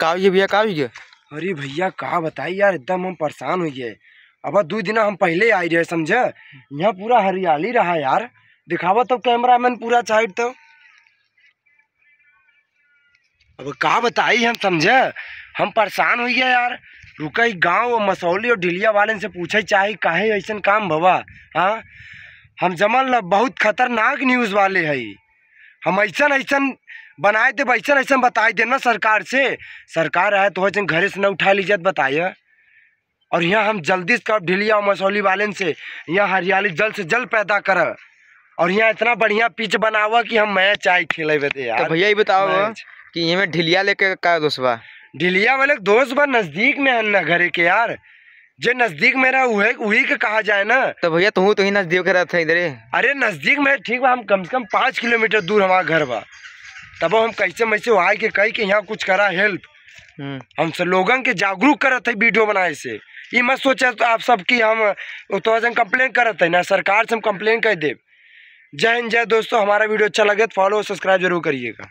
का भैया का भैया अरे भैया कहा बताई यार एकदम हम परेशान हुई है अब दो दिन हम पहले आई रहे समझे यहाँ पूरा हरियाली रहा यार दिखावा तो कैमरा मैन पूरा साइड तो अब कहा बताई हम समझे हम परेशान हुई है यार रुका ही गाँव और मसौली और ढिलिया वाले से पूछे चाहे काहे ऐसा काम भवा हाँ हम जमल बहुत खतरनाक न्यूज़ वाले है हम ऐसा ऐसा बनाए देव ऐसा ऐसा बताए देना सरकार से सरकार आए तो घरे से न उठा लीजिए तो बताइए और यहाँ हम जल्दी से कब ढिलिया और मसौली वाले से यहाँ हरियाली जल्द से जल्द पैदा कर और यहाँ इतना बढ़िया पिच हुआ कि हम मैच चाय खेले बे यार तो भैया ही बताओ कि ये में ढिलिया लेके का दोस्त बा ढिलिया वाले दोस्त बा नज़दीक में है ना घरे के यार जो नजदीक में रहा वही वही के कहा जाए ना तो भैया तू तो ही नजदीक रहता है अरे नजदीक में ठीक बा हम कम से कम पाँच किलोमीटर दूर हमारा घर बा तब हम कैसे मैसे वहाँ के कही के यहाँ कुछ करा हेल्प हम्म। हम सब लोगन के जागरूक करते है वीडियो बनाए से ये मत सोचा तो आप सबकी हम तो हम कंप्लेन करत ना सरकार से हम कम्प्लेन कर दे जय हिंद जय दोस्तों हमारा वीडियो अच्छा लगे तो फॉलो सब्सक्राइब जरूर करिएगा